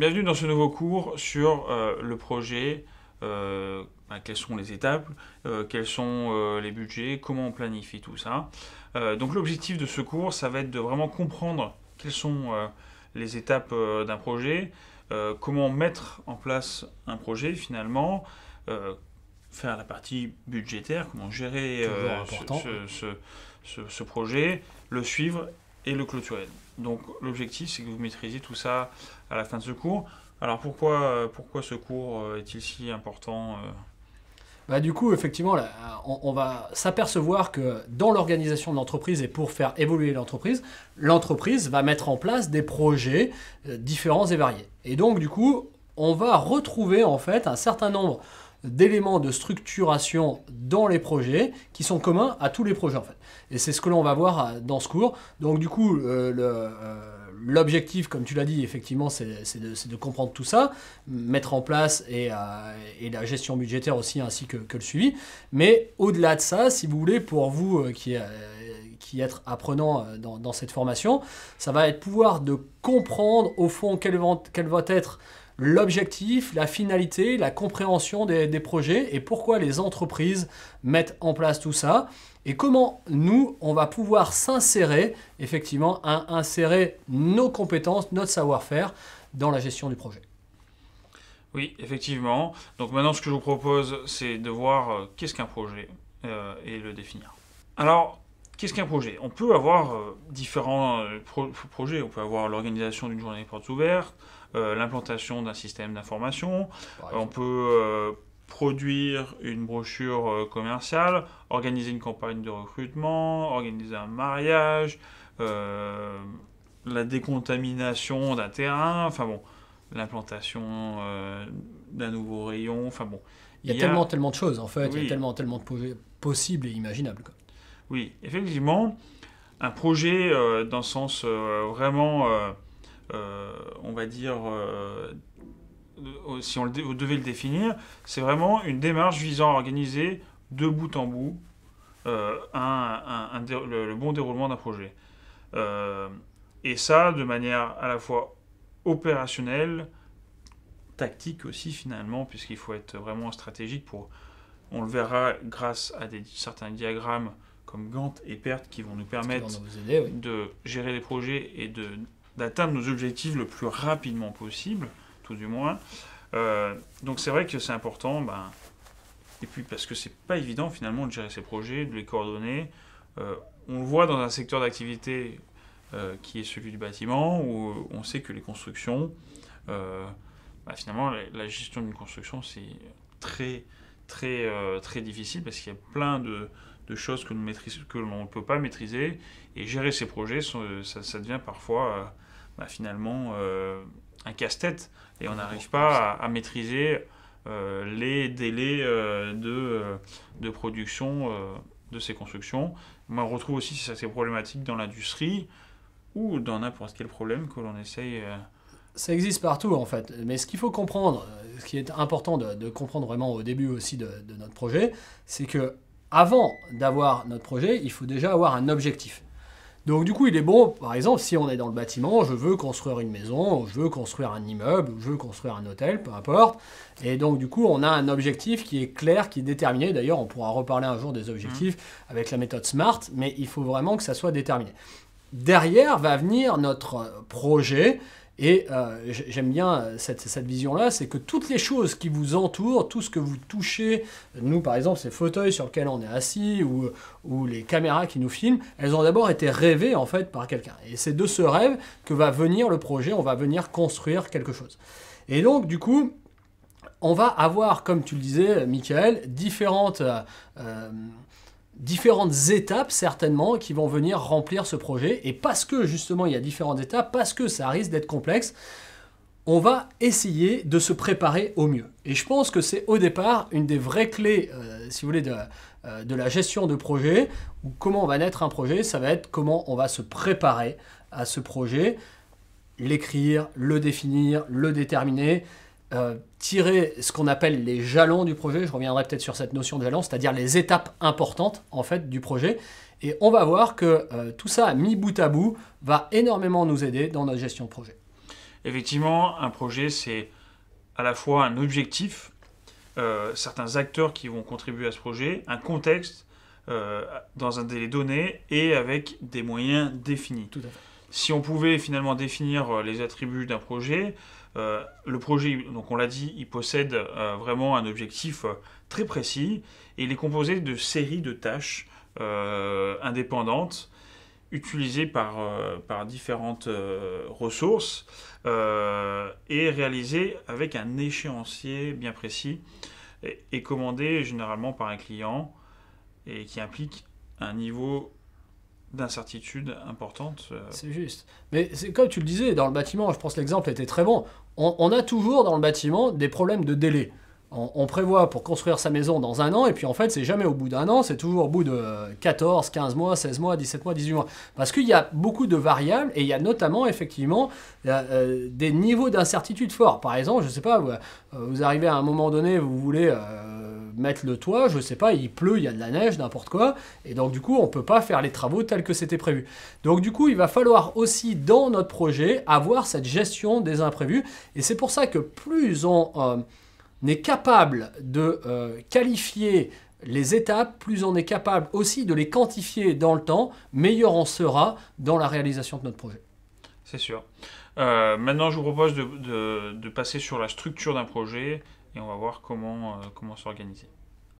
Bienvenue dans ce nouveau cours sur euh, le projet, euh, ben, quelles sont les étapes, euh, quels sont les budgets, comment on planifie tout ça. donc l'objectif de ce cours, ça va être de vraiment comprendre quelles sont les étapes d'un projet, comment mettre en place un projet finalement, faire la partie budgétaire, comment gérer ce, ce projet, le suivre et le clôturel. Donc l'objectif, c'est que vous maîtrisiez tout ça à la fin de ce cours. Alors pourquoi, euh, pourquoi ce cours euh, est-il si important euh bah, du coup, effectivement, on, on, va s'apercevoir que dans l'organisation de l'entreprise et pour faire évoluer l'entreprise, l'entreprise va mettre en place des projets différents et variés. Et donc, du coup, on va retrouver en fait un certain nombre d'éléments de structuration dans les projets qui sont communs à tous les projets en fait. Et c'est ce que l'on va voir euh, dans ce cours. Donc du coup, euh, euh, l'objectif, comme tu l'as dit, effectivement, c'est de, comprendre tout ça, mettre en place et, la gestion budgétaire aussi, ainsi que, le suivi. Mais au-delà de ça, si vous voulez, pour vous qui, qui êtes apprenant dans, cette formation, ça va être pouvoir de comprendre au fond quelle quelle va être l'objectif, la finalité, la compréhension des, projets et pourquoi les entreprises mettent en place tout ça et comment nous, on va pouvoir s'insérer, effectivement, à insérer nos compétences, notre savoir-faire dans la gestion du projet. Oui, effectivement. Donc maintenant, ce que je vous propose, c'est de voir euh, qu'est-ce qu'un projet euh, et le définir. Alors, Qu'est-ce qu'un projet On peut avoir euh, différents projets. On peut avoir l'organisation d'une journée portes ouvertes, euh, l'implantation d'un système d'information. Euh, on peut euh, produire une brochure commerciale, organiser une campagne de recrutement, organiser un mariage, la décontamination d'un terrain, enfin bon, l'implantation d'un nouveau rayon, enfin bon. Il y, a, tellement, tellement de choses en fait, il y a tellement, tellement de projets possibles et imaginables. Oui, effectivement, un projet dans le sens vraiment euh, on va dire, euh, si on, le, devait le définir, c'est vraiment une démarche visant à organiser de bout en bout euh, le, bon déroulement d'un projet. et ça, de manière à la fois opérationnelle, tactique aussi finalement, puisqu'il faut être vraiment stratégique pour... On le verra grâce à des, certains diagrammes comme Gantt et Perth qui vont nous permettre de gérer les projets et de d'atteindre nos objectifs le plus rapidement possible, tout du moins. Euh, donc c'est vrai que c'est important, ben, et puis parce que c'est pas évident finalement de gérer ces projets, de les coordonner. Euh, on le voit dans un secteur d'activité euh, qui est celui du bâtiment, où on sait que les constructions, ben, finalement la, gestion d'une construction c'est très très très difficile parce qu'il y a plein de, choses que l'on ne peut pas maîtriser et gérer ces projets, ça devient parfois bah, finalement euh, un casse-tête et on n'arrive pas à, maîtriser euh, les délais euh, de, de, production de ces constructions. Moi, on retrouve aussi ces problématiques dans l'industrie ou dans n'importe quel problème que l'on essaye. Ça existe partout en fait, mais ce qu'il faut comprendre, ce qui est important de, comprendre vraiment au début aussi de, de notre projet, c'est que avant d'avoir notre projet, il faut déjà avoir un objectif. Donc du coup, il est bon, par exemple, si on est dans le bâtiment, je veux construire une maison, je veux construire un immeuble, je veux construire un hôtel, peu importe. Et donc du coup, on a un objectif qui est clair, qui est déterminé. D'ailleurs, on pourra reparler un jour des objectifs mmh. avec la méthode SMART, mais il faut vraiment que ça soit déterminé. Derrière va venir notre projet et euh, j'aime bien euh, cette, vision-là, c'est que toutes les choses qui vous entourent, tout ce que vous touchez, nous par exemple ces fauteuils sur lesquels on est assis ou, les caméras qui nous filment, elles ont d'abord été rêvées en fait par quelqu'un. Et c'est de ce rêve que va venir le projet, on va venir construire quelque chose. Et donc du coup, on va avoir, comme tu le disais, Michael, différentes... Euh, différentes étapes certainement qui vont venir remplir ce projet. Et parce que justement il y a différentes étapes, parce que ça risque d'être complexe, on va essayer de se préparer au mieux. Et je pense que c'est au départ une des vraies clés, euh, si vous voulez, de, euh, de, la gestion de projet, ou comment on va naître un projet, ça va être comment on va se préparer à ce projet, l'écrire, le définir, le déterminer, euh, tirer ce qu'on appelle les jalons du projet. Je reviendrai peut-être sur cette notion de jalon, c'est-à-dire les étapes importantes en fait du projet. Et on va voir que euh, tout ça, mis bout à bout, va énormément nous aider dans notre gestion de projet. Effectivement, un projet, c'est à la fois un objectif, euh, certains acteurs qui vont contribuer à ce projet, un contexte dans un délai donné et avec des moyens définis. Tout à fait. Si on pouvait finalement définir les attributs d'un projet, euh, le projet, donc on l'a dit, il possède euh, vraiment un objectif euh, très précis et il est composé de séries de tâches indépendantes utilisées par, par différentes ressources et réalisées avec un échéancier bien précis et, et commandé généralement par un client et qui implique un niveau d'incertitudes importantes. Euh. C'est juste. Mais c'est comme tu le disais, dans le bâtiment, je pense que l'exemple était très bon, on, a toujours dans le bâtiment des problèmes de délai. On, prévoit pour construire sa maison dans un an, et puis en fait, c'est jamais au bout d'un an, c'est toujours au bout de 14, euh, 15 mois, 16 mois, 17 mois, 18 mois. Parce qu'il y a beaucoup de variables, et il y a notamment, effectivement, euh, des niveaux d'incertitude forts. Par exemple, je ne sais pas, vous, arrivez à un moment donné, vous voulez mettre le toit, je sais pas, il pleut, il y a de la neige, n'importe quoi, et donc du coup on peut pas faire les travaux tels que c'était prévu. Donc du coup il va falloir aussi dans notre projet avoir cette gestion des imprévus, et c'est pour ça que plus on euh, est capable de euh, qualifier les étapes, plus on est capable aussi de les quantifier dans le temps, meilleur on sera dans la réalisation de notre projet. C'est sûr. Euh, maintenant, je vous propose de passer sur la structure d'un projet et on va voir comment, euh, comment s'organiser.